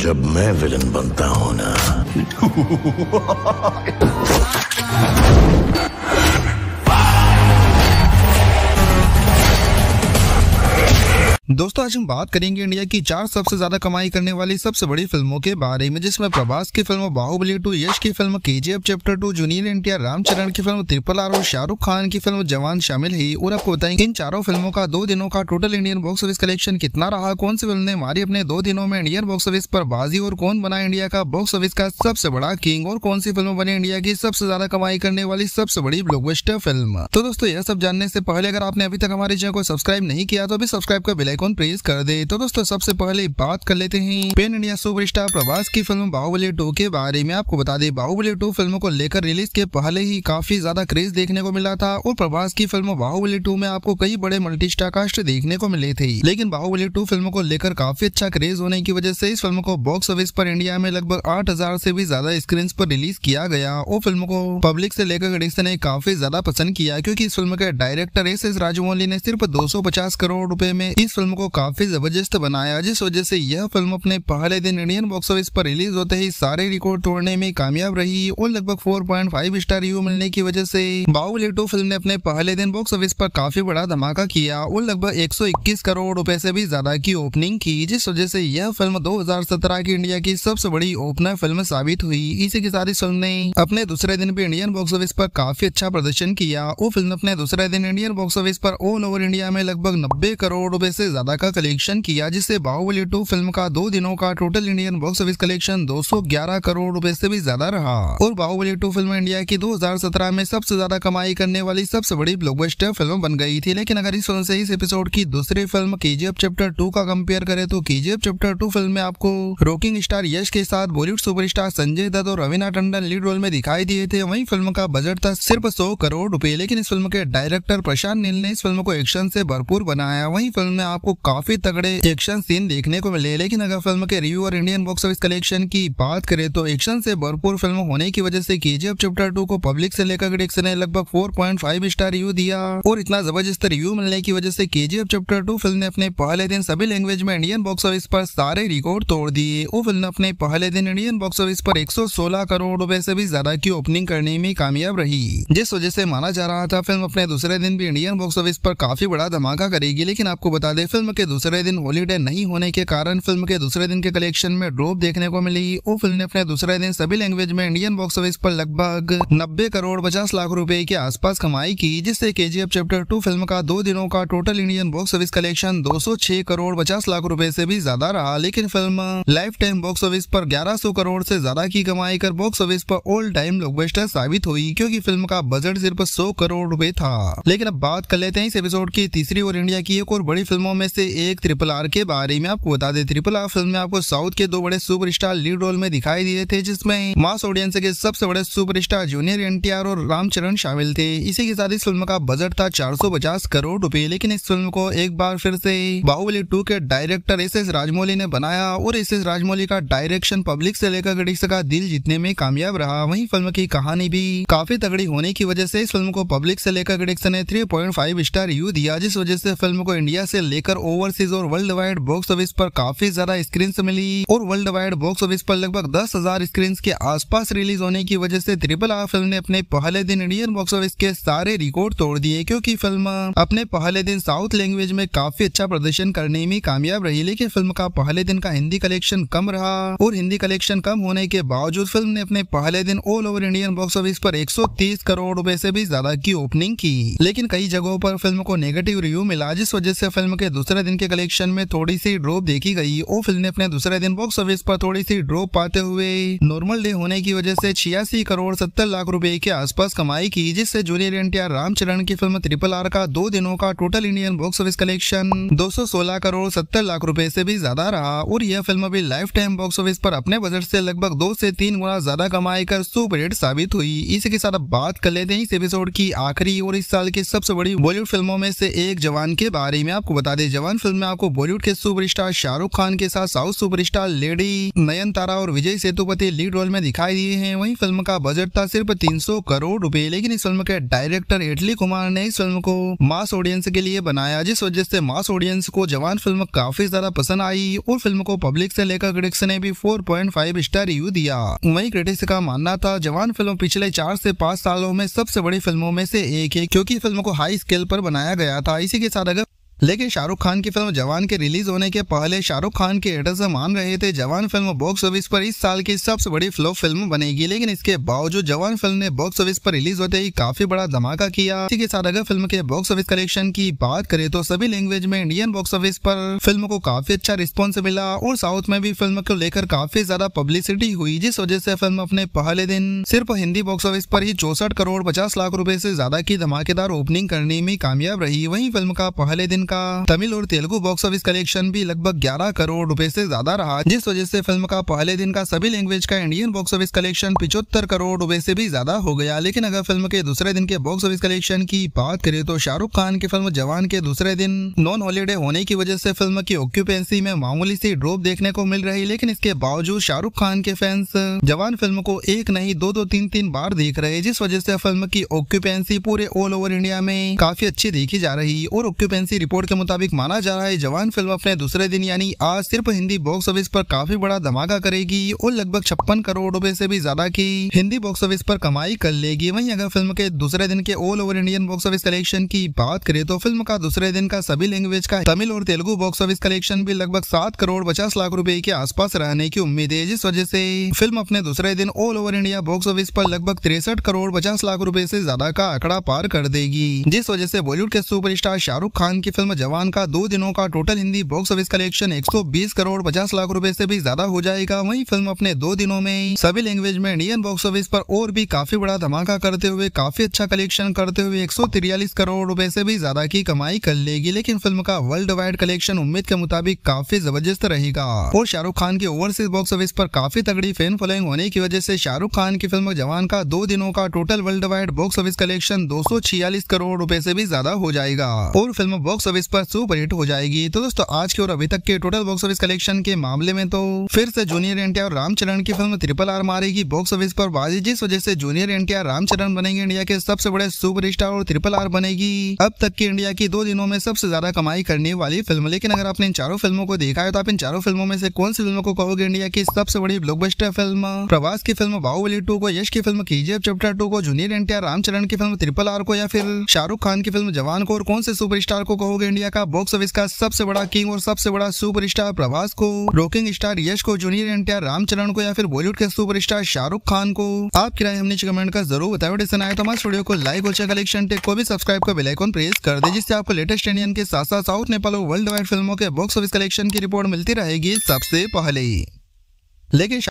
जब मैं विलन बनता हूं ना दोस्तों आज हम बात करेंगे इंडिया की चार सबसे ज्यादा कमाई करने वाली सबसे बड़ी फिल्मों के बारे में जिसमें प्रभास की फिल्म बाहुबली टू यश की film KGF chapter two junior India Ramcharan की फिल्म त्रिपल आर और शाहरुख खान की फिल्म जवान शामिल है और आपको बताएंगे इन चारों फिल्मों का दो दिनों का total Indian box office collection कितना रहा कौन सी फिल्म ने मारी अपने दो दिनों में इंडियन बॉक्स ऑफिस पर बाजी और कौन बना इंडिया का बॉक्स ऑफिस का सबसे बड़ा किंग और कौन सी फिल्म बनी इंडिया की सबसे ज्यादा कमाई करने वाली सबसे बड़ी ब्लॉकबस्टर फिल्म तो दोस्तों यह सब जानने से पहले अगर आपने अभी तक हमारे चैनल को सब्सक्राइब नहीं किया तो अभी सब्सक्राइब का बिलाइक आइकॉन प्रेस कर दे तो दोस्तों सबसे पहले बात कर लेते हैं पेन इंडिया स्टार प्रभास की फिल्म बाहुबली टू के बारे में आपको बता दे बाहुबली टू फिल्म को लेकर रिलीज के पहले ही काफी ज्यादा क्रेज देखने को मिला था और प्रभास की फिल्म बाहुबली टू में आपको कई बड़े मल्टी कास्ट देखने को मिले थे लेकिन बाहुबली टू फिल्म को लेकर काफी अच्छा क्रेज होने की वजह से इस फिल्म को बॉक्स ऑफिस पर इंडिया में लगभग आठ हजार से भी ज्यादा स्क्रीन पर रिलीज किया गया और फिल्म को पब्लिक से लेकर क्रिटिक्स ने काफी ज्यादा पसंद किया क्योंकि इस फिल्म के डायरेक्टर एस एस राजमौली ने सिर्फ 250 करोड़ रूपए में इस फिल्म फिल्म को काफी जबरदस्त बनाया जिस वजह से यह फिल्म अपने पहले दिन इंडियन बॉक्स ऑफिस पर रिलीज होते ही सारे रिकॉर्ड तोड़ने में कामयाब रही और लगभग 4.5 स्टार रिव्यू मिलने की वजह से बाहुबली टू फिल्म ने अपने पहले दिन बॉक्स ऑफिस पर काफी बड़ा धमाका किया और लगभग इक्कीस करोड़ रुपए से भी ज्यादा की ओपनिंग की जिस वजह से यह फिल्म सत्रह की इंडिया की सबसे बड़ी ओपनर फिल्म साबित हुई इसी के साथ इस फिल्म ने अपने दूसरे दिन भी इंडियन बॉक्स ऑफिस पर काफी अच्छा प्रदर्शन किया वो फिल्म अपने दूसरे दिन इंडियन बॉक्स ऑफिस पर ऑल ओवर इंडिया में लगभग नब्बे करोड़ रूपए ऐसी ज्यादा का कलेक्शन किया जिससे बाहुबली टू फिल्म का दो दिनों का total Indian box office collection 211 crore रुपए से भी ज्यादा रहा और बाहुबली टू फिल्म इंडिया की 2017 में सबसे ज्यादा कमाई करने वाली सबसे बड़ी ब्लॉकबस्टर फिल्म बन गई थी लेकिन अगर इस फिल्म ऐसी इस एपिसोड की दूसरी फिल्म के चैप्टर टू का कंपेयर करे तो के चैप्टर टू फिल्म में आपको रॉकिंग स्टार यश के साथ बॉलीवुड सुपर संजय दत्त और रवीना टंडन लीड रोल में दिखाई दिए थे वही फिल्म का बजट था सिर्फ सौ करोड़ रूपए लेकिन इस फिल्म के डायरेक्टर प्रशांत नील ने इस फिल्म को एक्शन से भरपूर बनाया वही फिल्म में आप आपको काफी तगड़े एक्शन सीन देखने को मिले लेकिन अगर फिल्म के रिव्यू और इंडियन बॉक्स ऑफिस कलेक्शन की बात करें तो एक्शन से भरपूर फिल्म होने की वजह से के चैप्टर टू को पब्लिक से लेकर क्रिटिक्स ने लगभग four point five star review दिया और इतना जबरदस्त रिव्यू मिलने की वजह से के चैप्टर टू फिल्म ने अपने पहले दिन सभी लैंग्वेज में इंडियन बॉक्स ऑफिस पर सारे रिकॉर्ड तोड़ दिए और फिल्म अपने पहले दिन इंडियन बॉक्स ऑफिस पर एक करोड़ रूपए से भी ज्यादा की ओपनिंग करने में कामयाब रही जिस वजह से माना जा रहा था फिल्म अपने दूसरे दिन भी इंडियन बॉक्स ऑफिस पर काफी बड़ा धमाका करेगी लेकिन आपको बता दें फिल्म के दूसरे दिन हॉलीडे नहीं होने के कारण फिल्म के दूसरे दिन के कलेक्शन में ड्रॉप देखने को मिली और फिल्म ने अपने दूसरे दिन सभी लैंग्वेज में इंडियन बॉक्स ऑफिस पर लगभग नब्बे करोड़ पचास लाख रुपए के आसपास कमाई की जिससे के चैप्टर टू फिल्म का दो दिनों का total Indian box office collection दो करोड़ पचास लाख रूपए ऐसी भी ज्यादा रहा लेकिन film life time box office पर ग्यारह करोड़ ऐसी ज्यादा की कमाई कर बॉक्स ऑफिस पर ऑल टाइम लोकबेस्टर साबित हुई क्यूँकी फिल्म का बजट सिर्फ सौ करोड़ रूपए था लेकिन अब बात कर लेते हैं इस एपिसोड की तीसरी और इंडिया की एक और बड़ी फिल्मों में से एक ट्रिपल आर के बारे में आपको बता दें ट्रिपल आर फिल्म में आपको साउथ के दो बड़े सुपरस्टार लीड रोल में दिखाई दिए थे जिसमें मास ऑडियंस के सबसे बड़े सुपरस्टार जूनियर एनटीआर और रामचरण शामिल थे इसी के साथ इस फिल्म का बजट था 450 करोड़ रुपए लेकिन इस फिल्म को एक बार फिर से बाहुबली टू के डायरेक्टर एस एस राजमौली ने बनाया और एस एस राजमौली का डायरेक्शन पब्लिक से लेकर क्रिटिक्स का दिल जीतने में कामयाब रहा वहीं फिल्म की कहानी भी काफी तगड़ी होने की वजह से इस फिल्म को पब्लिक से लेकर क्रिटिक्स ने थ्री स्टार यू दिया जिस वजह से फिल्म को इंडिया से लेकर लेकर ओवरसीज और वर्ल्ड वाइड बॉक्स ऑफिस पर काफी ज्यादा स्क्रीन मिली और वर्ल्ड वाइड बॉक्स ऑफिस पर लगभग दस हजार स्क्रीन के आसपास रिलीज होने की वजह से ट्रिपल आर फिल्म ने अपने पहले दिन इंडियन बॉक्स ऑफिस के सारे रिकॉर्ड तोड़ दिए क्योंकि फिल्म अपने पहले दिन साउथ लैंग्वेज में काफी अच्छा प्रदर्शन करने में कामयाब रही लेकिन फिल्म का पहले दिन का हिंदी कलेक्शन कम रहा और हिंदी कलेक्शन कम होने के बावजूद फिल्म ने अपने पहले दिन all over Indian box office पर 130 करोड़ रूपए से भी ज्यादा की ओपनिंग की लेकिन कई जगहों पर फिल्म को नेगेटिव रिव्यू मिला जिस वजह से फिल्म के दूसरे दिन के कलेक्शन में थोड़ी सी ड्रॉप देखी गई ओ फिल्म ने अपने दूसरे दिन बॉक्स ऑफिस पर थोड़ी सी ड्रॉप पाते हुए नॉर्मल डे होने की वजह से छियासी करोड़ सत्तर लाख रुपए के आसपास कमाई की जिससे जूनियर एनटीआर रामचरण की फिल्म ट्रिपल आर का दो दिनों का total Indian box office collection दो करोड़ सत्तर लाख रूपए ऐसी भी ज्यादा रहा और यह फिल्म अभी लाइफ टाइम बॉक्स ऑफिस आरोप अपने बजट ऐसी लगभग दो ऐसी तीन गुना ज्यादा कमाई कर सुपर हिट साबित हुई इसी के साथ अब बात कर लेते हैं इस एपिसोड की आखिरी और इस साल की सबसे बड़ी बॉलीवुड फिल्मों में से एक जवान के बारे में आपको बता दें जवान फिल्म में आपको बॉलीवुड के सुपरस्टार शाहरुख खान के साथ साउथ सुपरस्टार लेडी नयनतारा और विजय सेतुपति लीड रोल में दिखाई दिए हैं वहीं फिल्म का बजट था सिर्फ 300 करोड़ रुपए लेकिन इस फिल्म के डायरेक्टर इटली कुमार ने इस फिल्म को मास ऑडियंस के लिए बनाया जिस वजह से मास ऑडियंस को जवान फिल्म काफी ज्यादा पसंद आई और फिल्म को पब्लिक से लेकर क्रिटिक्स ने भी 4.5 स्टार रिव्यू दिया वही क्रिटिक्स का मानना था जवान फिल्म पिछले चार से पाँच सालों में सबसे बड़ी फिल्मों में से एक है क्यूँकी फिल्म को हाई स्केल पर बनाया गया था इसी के साथ अगर लेकिन शाहरुख खान की फिल्म जवान के रिलीज होने के पहले शाहरुख खान के एडर्स मान रहे थे जवान फिल्म बॉक्स ऑफिस पर इस साल की सबसे बड़ी फ्लॉप फिल्म बनेगी लेकिन इसके बावजूद जवान फिल्म ने बॉक्स ऑफिस पर रिलीज होते ही काफी बड़ा धमाका किया इसी के साथ अगर फिल्म के बॉक्स ऑफिस कलेक्शन की बात करे तो सभी लैंग्वेज में इंडियन बॉक्स ऑफिस पर फिल्म को काफी अच्छा रिस्पॉन्स मिला और साउथ में भी फिल्म को लेकर काफी ज्यादा पब्लिसिटी हुई जिस वजह से फिल्म अपने पहले दिन सिर्फ हिंदी बॉक्स ऑफिस पर ही चौसठ करोड़ पचास लाख रूपए ऐसी ज्यादा की धमाकेदार ओपनिंग करने में कामयाब रही वही फिल्म का पहले दिन का तमिल और तेलुगु बॉक्स ऑफिस कलेक्शन भी लगभग 11 करोड़ रुपए से ज्यादा रहा जिस वजह से फिल्म का पहले दिन का सभी लैंग्वेज का इंडियन बॉक्स ऑफिस कलेक्शन पिछहत्तर करोड़ रुपए से भी ज्यादा हो गया लेकिन अगर फिल्म के दूसरे दिन के बॉक्स ऑफिस कलेक्शन की बात करें तो शाहरुख खान की फिल्म जवान के दूसरे दिन नॉन हॉलीडे होने की वजह से फिल्म की ऑक्यूपेंसी में मामूली सी ड्रॉप देखने को मिल रही लेकिन इसके बावजूद शाहरुख खान के फैंस जवान फिल्म को एक नहीं दो दो तीन तीन बार देख रहे जिस वजह से फिल्म की ऑक्यूपेंसी पूरे ऑल ओवर इंडिया में काफी अच्छी देखी जा रही और ऑक्यूपेंसी रिपोर्ट रिपोर्ट के मुताबिक माना जा रहा है जवान फिल्म अपने दूसरे दिन यानी आज सिर्फ हिंदी बॉक्स ऑफिस पर काफी बड़ा धमाका करेगी और लगभग छप्पन करोड़ रूपए से भी ज्यादा की हिंदी बॉक्स ऑफिस पर कमाई कर लेगी वहीं अगर फिल्म के दूसरे दिन के all over Indian box office collection की बात करें तो फिल्म का दूसरे दिन का सभी लैंग्वेज का तमिल और तेलुगु बॉक्स ऑफिस कलेक्शन भी लगभग सात करोड़ पचास लाख रूपए के आस रहने की उम्मीद है जिस वजह से फिल्म अपने दूसरे दिन all over India box office पर लगभग तिरसठ करोड़ पचास लाख रूपए ऐसी ज्यादा का आंकड़ा पार कर देगी जिस वजह ऐसी बॉलीवुड के सुपर शाहरुख खान की फिल्म फिल्म जवान का दो दिनों का total Hindi box office collection 120 crore 50 lakh रुपए से भी ज्यादा हो जाएगा वहीं फिल्म अपने दो दिनों में सभी लैंग्वेज में इंडियन बॉक्स ऑफिस पर और भी काफी बड़ा धमाका करते हुए काफी अच्छा कलेक्शन करते हुए एक करोड़ रूपए ऐसी भी ज्यादा की कमाई कर लेगी लेकिन फिल्म का वर्ल्ड वाइड कलेक्शन उम्मीद के मुताबिक काफी जबरदस्त रहेगा और शाहरुख खान की ओवरसीज बॉक्स ऑफिस पर काफी तगड़ी फैन फॉलोइंग होने की वजह से शाहरुख खान की फिल्म जवान का दो दिनों का टोटल worldwide box office collection दो करोड़ रूपए ऐसी भी ज्यादा हो जाएगा और फिल्म बॉक्स ऑफिस ऑफिस पर सुपर हिट हो जाएगी तो दोस्तों आज के और अभी तक के टोटल बॉक्स ऑफिस कलेक्शन के मामले में तो फिर से जूनियर टी और रामचरण की फिल्म ट्रिपल आर मारेगी बॉक्स ऑफिस पर बाजी जिस वजह से जूनियर आर रामचरण बनेंगे इंडिया के सबसे बड़े सुपर स्टार और ट्रिपल आर बनेगी अब तक की इंडिया की दो दिनों में सबसे ज्यादा कमाई करने वाली फिल्म लेकिन अगर आपने इन चारों फिल्मों को देखा है तो आप इन चारों फिल्मों में से कौन सी फिल्मों को कहोगे इंडिया की सबसे बड़ी ब्लॉकबस्टर फिल्म प्रवास की फिल्म बाहुबली टू को यश की फिल्म कीजीएफ चैप्टर टू को जूनियर आर रामचरण की फिल्म ट्रिपल आर को या फिर शाहरुख खान की फिल्म जवान को और कौन से सुपरस्टार को कहोगे लोग इंडिया का बॉक्स ऑफिस का सबसे बड़ा किंग और सबसे बड़ा सुपरस्टार प्रभास को रॉकिंग स्टार यश को जूनियर एनटीआर रामचरण को या फिर बॉलीवुड के सुपरस्टार शाहरुख खान को आपकी राय हमने कमेंट का जरूर बताया डिसन आया तो हमारे स्टूडियो को लाइक और कलेक्शन को भी सब्सक्राइब कर बेलाइकॉन प्रेस कर दे जिससे आपको लेटेस्ट इंडियन के साथ साथ साउथ नेपाल और वर्ल्ड वाइड फिल्मों के बॉक्स ऑफिस कलेक्शन की रिपोर्ट मिलती रहेगी सबसे पहले लेकिन